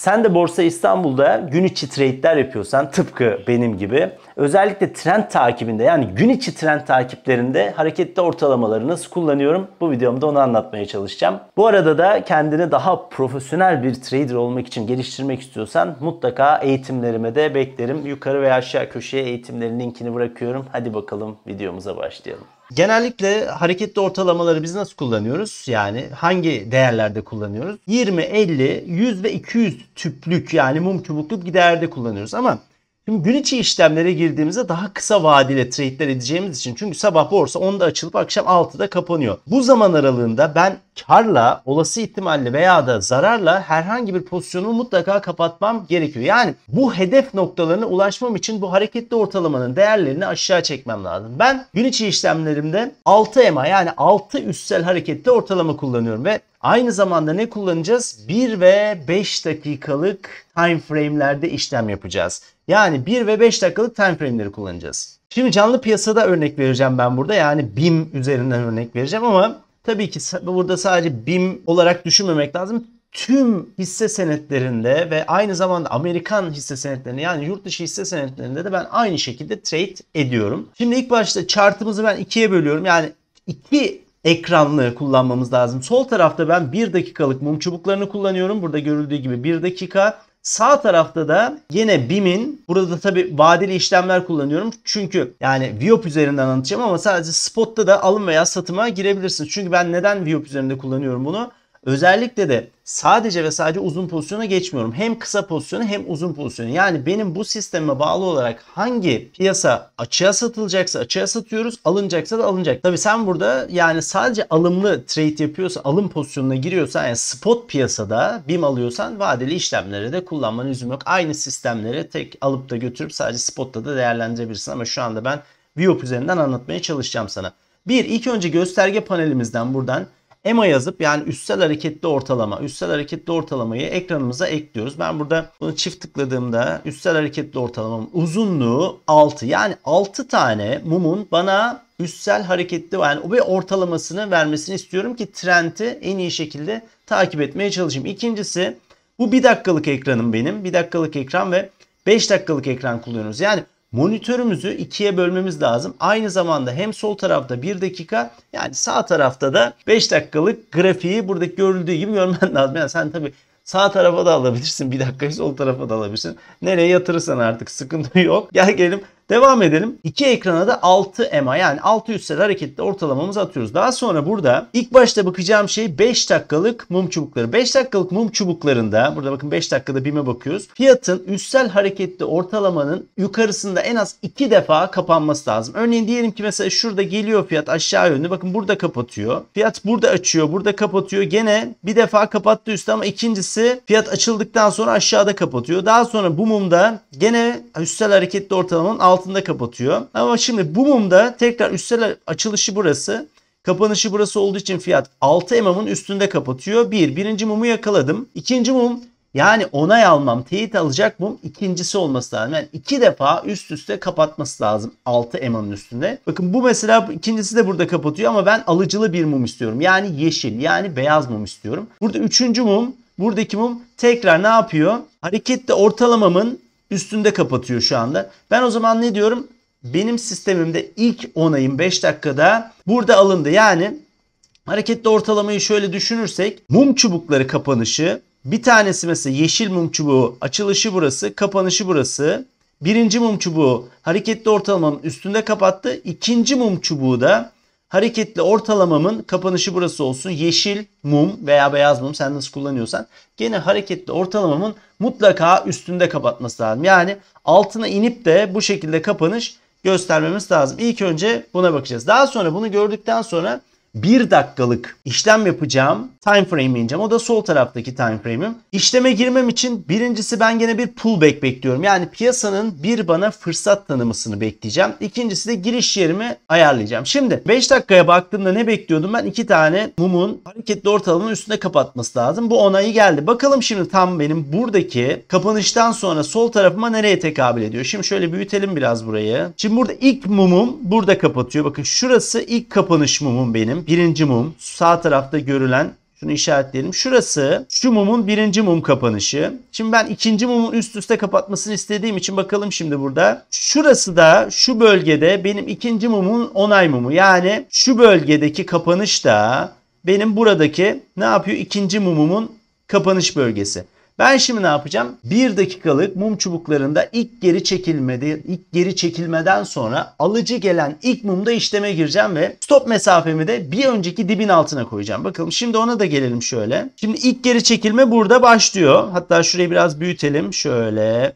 Sen de Borsa İstanbul'da gün içi trade'ler yapıyorsan tıpkı benim gibi özellikle trend takibinde yani gün içi trend takiplerinde hareketli ortalamaları nasıl kullanıyorum bu videomda onu anlatmaya çalışacağım. Bu arada da kendini daha profesyonel bir trader olmak için geliştirmek istiyorsan mutlaka eğitimlerime de beklerim. Yukarı ve aşağı köşeye eğitimlerin linkini bırakıyorum. Hadi bakalım videomuza başlayalım. Genellikle hareketli ortalamaları biz nasıl kullanıyoruz? Yani hangi değerlerde kullanıyoruz? 20, 50, 100 ve 200 tüplük yani mum kübukluk bir değerde kullanıyoruz ama Şimdi gün içi işlemlere girdiğimizde daha kısa vadeli trade'ler edeceğimiz için çünkü sabah borsa 10'da açılıp akşam 6'da kapanıyor. Bu zaman aralığında ben karla, olası ihtimalle veya da zararla herhangi bir pozisyonu mutlaka kapatmam gerekiyor. Yani bu hedef noktalarına ulaşmam için bu hareketli ortalamanın değerlerini aşağı çekmem lazım. Ben gün içi işlemlerimde 6 EMA yani 6 üstsel hareketli ortalama kullanıyorum ve Aynı zamanda ne kullanacağız? 1 ve 5 dakikalık time frame'lerde işlem yapacağız. Yani 1 ve 5 dakikalık time frame'leri kullanacağız. Şimdi canlı piyasada örnek vereceğim ben burada. Yani BIM üzerinden örnek vereceğim ama Tabii ki burada sadece BİM olarak düşünmemek lazım tüm hisse senetlerinde ve aynı zamanda Amerikan hisse senetlerinde yani yurt dışı hisse senetlerinde de ben aynı şekilde trade ediyorum. Şimdi ilk başta chartımızı ben ikiye bölüyorum. Yani iki ekranlı kullanmamız lazım. Sol tarafta ben 1 dakikalık mum çubuklarını kullanıyorum. Burada görüldüğü gibi 1 dakika. Sağ tarafta da yine BİM'in burada tabi vadeli işlemler kullanıyorum. Çünkü yani Viop üzerinden anlatacağım ama sadece spotta da alım veya satıma girebilirsiniz. Çünkü ben neden Viop üzerinde kullanıyorum bunu? Özellikle de sadece ve sadece uzun pozisyona geçmiyorum. Hem kısa pozisyonu hem uzun pozisyonu. Yani benim bu sisteme bağlı olarak hangi piyasa açığa satılacaksa açığa satıyoruz, alınacaksa da alınacak. Tabi sen burada yani sadece alımlı trade yapıyorsa, alım pozisyonuna giriyorsan yani spot piyasada BIM alıyorsan vadeli işlemlere de kullanmanı lüzum yok. Aynı sistemleri tek alıp da götürüp sadece spotta da değerlendirebilirsin ama şu anda ben Viop üzerinden anlatmaya çalışacağım sana. Bir, ilk önce gösterge panelimizden buradan EMA yazıp yani üstsel hareketli ortalama, üstsel hareketli ortalamayı ekranımıza ekliyoruz. Ben burada bunu çift tıkladığımda üstsel hareketli ortalamamın uzunluğu 6. Yani 6 tane mumun bana üstsel hareketli yani o ve ortalamasını vermesini istiyorum ki trendi en iyi şekilde takip etmeye çalışayım. İkincisi bu 1 dakikalık ekranım benim. 1 dakikalık ekran ve 5 dakikalık ekran kullanıyoruz. Yani monitörümüzü ikiye bölmemiz lazım. Aynı zamanda hem sol tarafta 1 dakika yani sağ tarafta da 5 dakikalık grafiği burada görüldüğü gibi görmen lazım. Yani sen tabii sağ tarafa da alabilirsin bir dakikayı sol tarafa da alabilirsin. Nereye yatırırsan artık sıkıntı yok. Gel gelelim Devam edelim. İki ekrana da 6 EMA yani 6 üstel hareketli ortalamamız atıyoruz. Daha sonra burada ilk başta bakacağım şey 5 dakikalık mum çubukları. 5 dakikalık mum çubuklarında burada bakın 5 dakikada BİM'e bakıyoruz. Fiyatın üstel hareketli ortalamanın yukarısında en az 2 defa kapanması lazım. Örneğin diyelim ki mesela şurada geliyor fiyat aşağı yönlü. Bakın burada kapatıyor. Fiyat burada açıyor. Burada kapatıyor. Gene bir defa kapattı üstte ama ikincisi fiyat açıldıktan sonra aşağıda kapatıyor. Daha sonra bu mumda gene üstel hareketli ortalamanın alt altında kapatıyor. Ama şimdi bu mumda tekrar üstsel açılışı burası. Kapanışı burası olduğu için fiyat 6 mm'ın üstünde kapatıyor. Bir, birinci mumu yakaladım. İkinci mum yani onay almam, teyit alacak mum ikincisi olması lazım. Yani iki defa üst üste kapatması lazım 6 emanın üstünde. Bakın bu mesela ikincisi de burada kapatıyor ama ben alıcılı bir mum istiyorum. Yani yeşil yani beyaz mum istiyorum. Burada üçüncü mum Buradaki mum tekrar ne yapıyor? Harekette ortalamamın üstünde kapatıyor şu anda. Ben o zaman ne diyorum? Benim sistemimde ilk onayım 5 dakikada burada alındı. Yani hareketli ortalamayı şöyle düşünürsek mum çubukları kapanışı bir tanesi mesela yeşil mum çubuğu açılışı burası kapanışı burası. Birinci mum çubuğu hareketli ortalamanın üstünde kapattı. İkinci mum çubuğu da Hareketli ortalamamın kapanışı burası olsun. Yeşil mum veya beyaz mum sen nasıl kullanıyorsan. Gene hareketli ortalamamın mutlaka üstünde kapatması lazım. Yani altına inip de bu şekilde kapanış göstermemiz lazım. İlk önce buna bakacağız. Daha sonra bunu gördükten sonra 1 dakikalık işlem yapacağım. Time frame ineceğim. O da sol taraftaki time frame'im. İşleme girmem için birincisi ben gene bir pullback bekliyorum. Yani piyasanın bir bana fırsat tanımasını bekleyeceğim. İkincisi de giriş yerimi ayarlayacağım. Şimdi 5 dakikaya baktığımda ne bekliyordum ben? 2 tane mumun hareketli ortalamanın üstünde kapatması lazım. Bu onayı geldi. Bakalım şimdi tam benim buradaki kapanıştan sonra sol tarafıma nereye tekabül ediyor? Şimdi şöyle büyütelim biraz burayı. Şimdi burada ilk mumum burada kapatıyor. Bakın şurası ilk kapanış mumum benim bakıyorum. Birinci mum sağ tarafta görülen şunu işaretleyelim. Şurası şu mumun birinci mum kapanışı. Şimdi ben ikinci mumun üst üste kapatmasını istediğim için bakalım şimdi burada. Şurası da şu bölgede benim ikinci mumun onay mumu. Yani şu bölgedeki kapanış da benim buradaki ne yapıyor? İkinci mumumun kapanış bölgesi. Ben şimdi ne yapacağım? 1 dakikalık mum çubuklarında ilk geri çekilmedi, ilk geri çekilmeden sonra alıcı gelen ilk mumda işleme gireceğim ve stop mesafemi de bir önceki dibin altına koyacağım. Bakalım şimdi ona da gelelim şöyle. Şimdi ilk geri çekilme burada başlıyor. Hatta şurayı biraz büyütelim. Şöyle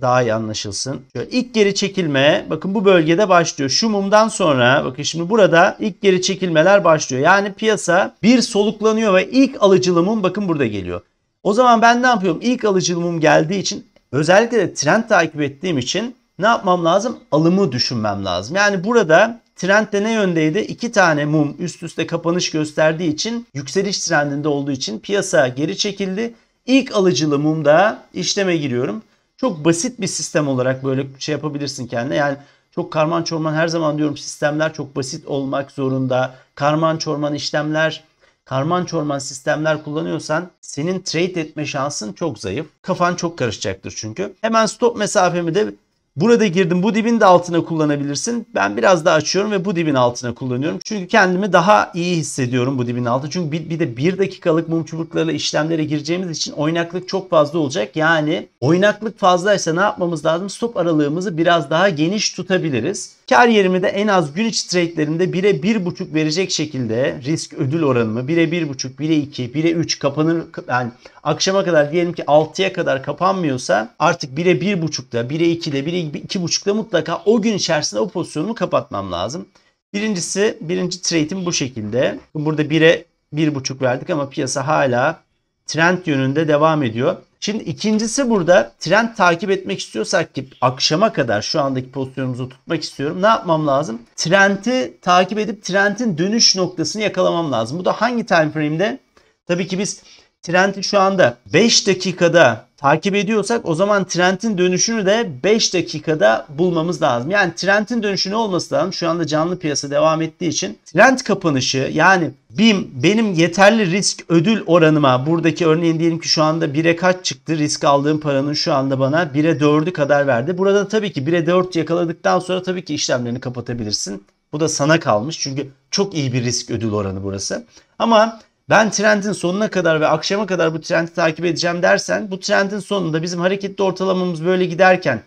daha iyi anlaşılsın. Şöyle ilk geri çekilme bakın bu bölgede başlıyor. Şu mumdan sonra bakın şimdi burada ilk geri çekilmeler başlıyor. Yani piyasa bir soluklanıyor ve ilk alıcılı mum bakın burada geliyor. O zaman ben ne yapıyorum? İlk alıcılığım geldiği için özellikle de trend takip ettiğim için ne yapmam lazım? Alımı düşünmem lazım. Yani burada Trend de ne yöndeydi? İki tane mum üst üste kapanış gösterdiği için yükseliş trendinde olduğu için piyasa geri çekildi. İlk alıcılı mumda işleme giriyorum. Çok basit bir sistem olarak böyle şey yapabilirsin kendine. Yani çok karman çorman her zaman diyorum sistemler çok basit olmak zorunda. Karman çorman işlemler karman çorman sistemler kullanıyorsan senin trade etme şansın çok zayıf. Kafan çok karışacaktır çünkü. Hemen stop mesafemi de Burada girdim bu dibin de altına kullanabilirsin. Ben biraz daha açıyorum ve bu dibin altına kullanıyorum. Çünkü kendimi daha iyi hissediyorum bu dibin altı. Çünkü bir, bir de bir dakikalık mum çubuklarla işlemlere gireceğimiz için oynaklık çok fazla olacak. Yani oynaklık fazlaysa ne yapmamız lazım? Stop aralığımızı biraz daha geniş tutabiliriz. Kar yerimi de en az gün içi trade'lerinde 1'e 1.5 verecek şekilde risk ödül oranımı 1'e 1.5, 1'e 2, 1'e 3 kapanır yani akşama kadar diyelim ki 6'ya kadar kapanmıyorsa artık 1'e 1.5'da, 1'e 2'de, 1'e 2.5'da mutlaka o gün içerisinde o pozisyonumu kapatmam lazım. Birincisi, birinci trade'im bu şekilde. Burada 1'e 1.5 verdik ama piyasa hala trend yönünde devam ediyor. Şimdi ikincisi burada trend takip etmek istiyorsak ki akşama kadar şu andaki pozisyonumuzu tutmak istiyorum. Ne yapmam lazım? Trendi takip edip trendin dönüş noktasını yakalamam lazım. Bu da hangi time frame'de? Tabii ki biz trendi şu anda 5 dakikada takip ediyorsak o zaman trendin dönüşünü de 5 dakikada bulmamız lazım. Yani trendin dönüşü ne olması lazım? Şu anda canlı piyasa devam ettiği için trend kapanışı yani BİM benim yeterli risk ödül oranıma buradaki örneğin diyelim ki şu anda 1'e kaç çıktı risk aldığım paranın şu anda bana 1'e 4'ü kadar verdi. Burada tabii ki 1'e 4 yakaladıktan sonra tabii ki işlemlerini kapatabilirsin. Bu da sana kalmış çünkü çok iyi bir risk ödül oranı burası. Ama ben trendin sonuna kadar ve akşama kadar bu trendi takip edeceğim dersen bu trendin sonunda bizim hareketli ortalamamız böyle giderken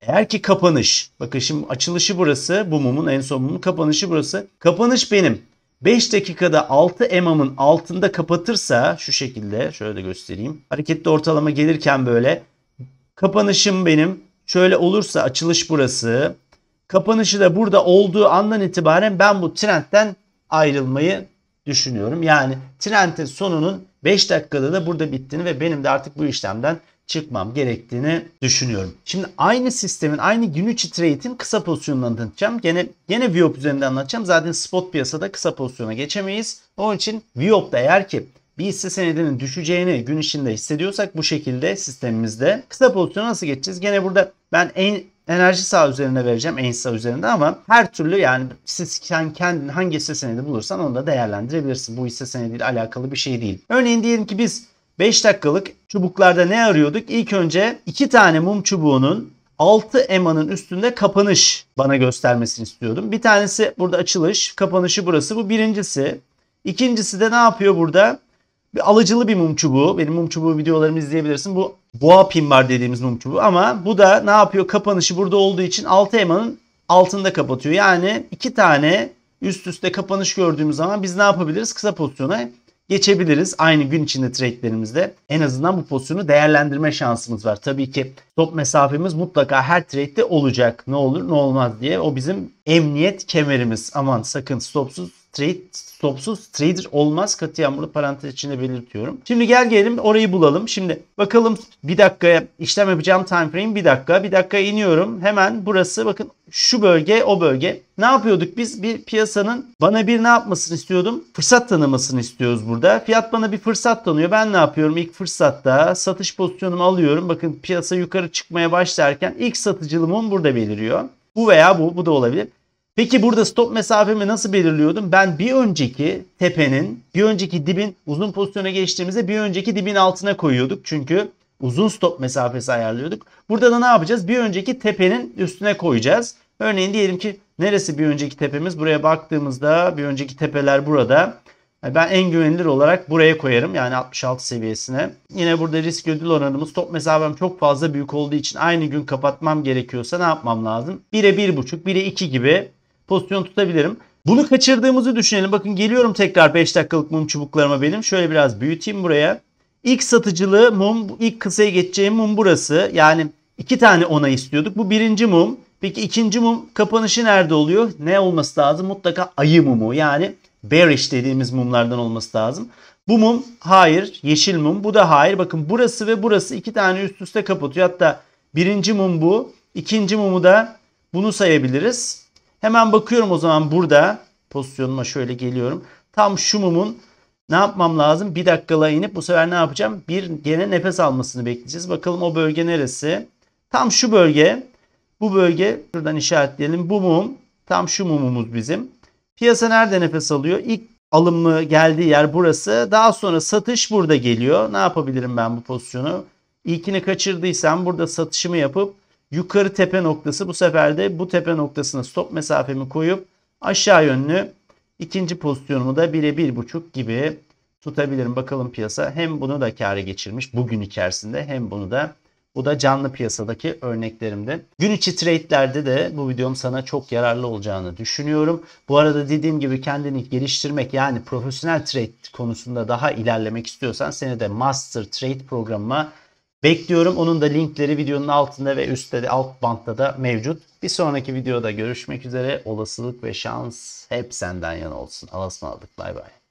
eğer ki kapanış bakın şimdi açılışı burası bu mumun en son mumun kapanışı burası. Kapanış benim 5 dakikada 6 emamın altında kapatırsa şu şekilde şöyle de göstereyim. Hareketli ortalama gelirken böyle kapanışım benim şöyle olursa açılış burası. Kapanışı da burada olduğu andan itibaren ben bu trendten ayrılmayı düşünüyorum. Yani trendin sonunun 5 dakikada da burada bittiğini ve benim de artık bu işlemden çıkmam gerektiğini düşünüyorum. Şimdi aynı sistemin, aynı gün içi trade'in kısa pozisyonunu anlatacağım. Gene gene Viop üzerinde anlatacağım. Zaten spot piyasada kısa pozisyona geçemeyiz. Onun için Viop'ta eğer ki bir hisse senedinin düşeceğini gün içinde hissediyorsak bu şekilde sistemimizde kısa pozisyona nasıl geçeceğiz? Gene burada ben en enerji sağ üzerine vereceğim en sağ üzerinde ama her türlü yani siz kendin hangi hisse senedi bulursan onu da değerlendirebilirsin. Bu hisse senediyle alakalı bir şey değil. Örneğin diyelim ki biz 5 dakikalık çubuklarda ne arıyorduk? İlk önce 2 tane mum çubuğunun 6 emanın üstünde kapanış bana göstermesini istiyordum. Bir tanesi burada açılış, kapanışı burası. Bu birincisi. İkincisi de ne yapıyor burada? bir alıcılı bir mum çubuğu. Benim mum çubuğu videolarımı izleyebilirsin. Bu boğa pin var dediğimiz mum çubuğu ama bu da ne yapıyor? Kapanışı burada olduğu için 6 emanın altında kapatıyor. Yani iki tane üst üste kapanış gördüğümüz zaman biz ne yapabiliriz? Kısa pozisyona geçebiliriz. Aynı gün içinde trade'lerimizde en azından bu pozisyonu değerlendirme şansımız var. Tabii ki top mesafemiz mutlaka her trade'de olacak. Ne olur ne olmaz diye. O bizim emniyet kemerimiz. Aman sakın stopsuz Trade stopsuz trader olmaz. katı bunu parantez içinde belirtiyorum. Şimdi gel gelelim orayı bulalım. Şimdi bakalım bir dakikaya işlem yapacağım time frame bir dakika. Bir dakika iniyorum. Hemen burası bakın şu bölge o bölge. Ne yapıyorduk biz? Bir piyasanın bana bir ne yapmasını istiyordum? Fırsat tanımasını istiyoruz burada. Fiyat bana bir fırsat tanıyor. Ben ne yapıyorum? İlk fırsatta satış pozisyonumu alıyorum. Bakın piyasa yukarı çıkmaya başlarken ilk satıcılığımın burada beliriyor. Bu veya bu, bu da olabilir. Peki burada stop mesafemi nasıl belirliyordum? Ben bir önceki tepenin, bir önceki dibin uzun pozisyona geçtiğimizde bir önceki dibin altına koyuyorduk. Çünkü uzun stop mesafesi ayarlıyorduk. Burada da ne yapacağız? Bir önceki tepenin üstüne koyacağız. Örneğin diyelim ki neresi bir önceki tepemiz? Buraya baktığımızda bir önceki tepeler burada. Ben en güvenilir olarak buraya koyarım. Yani 66 seviyesine. Yine burada risk ödül oranımız stop mesafem çok fazla büyük olduğu için aynı gün kapatmam gerekiyorsa ne yapmam lazım? 1'e 1.5, 1'e 2 gibi pozisyon tutabilirim. Bunu kaçırdığımızı düşünelim. Bakın geliyorum tekrar 5 dakikalık mum çubuklarıma benim. Şöyle biraz büyüteyim buraya. İlk satıcılığı mum, ilk kısaya geçeceğim mum burası. Yani iki tane ona istiyorduk. Bu birinci mum. Peki ikinci mum kapanışı nerede oluyor? Ne olması lazım? Mutlaka ayı mumu. Yani bearish dediğimiz mumlardan olması lazım. Bu mum hayır. Yeşil mum. Bu da hayır. Bakın burası ve burası iki tane üst üste kapatıyor. Hatta birinci mum bu. İkinci mumu da bunu sayabiliriz. Hemen bakıyorum o zaman burada. Pozisyonuma şöyle geliyorum. Tam şu mumun ne yapmam lazım? Bir dakikalığa inip bu sefer ne yapacağım? Bir gene nefes almasını bekleyeceğiz. Bakalım o bölge neresi? Tam şu bölge. Bu bölge şuradan işaretleyelim. Bu mum. Tam şu mumumuz bizim. Piyasa nerede nefes alıyor? İlk alımlı geldiği yer burası. Daha sonra satış burada geliyor. Ne yapabilirim ben bu pozisyonu? İlkini kaçırdıysam burada satışımı yapıp yukarı tepe noktası. Bu sefer de bu tepe noktasına stop mesafemi koyup aşağı yönlü ikinci pozisyonumu da bir buçuk gibi tutabilirim. Bakalım piyasa hem bunu da kâra geçirmiş bugün içerisinde hem bunu da bu da canlı piyasadaki örneklerimde. Gün içi trade'lerde de bu videom sana çok yararlı olacağını düşünüyorum. Bu arada dediğim gibi kendini geliştirmek yani profesyonel trade konusunda daha ilerlemek istiyorsan seni de Master Trade programıma Bekliyorum. Onun da linkleri videonun altında ve üstte de alt bantta da mevcut. Bir sonraki videoda görüşmek üzere. Olasılık ve şans hep senden yana olsun. Alasmalık. Bay bay.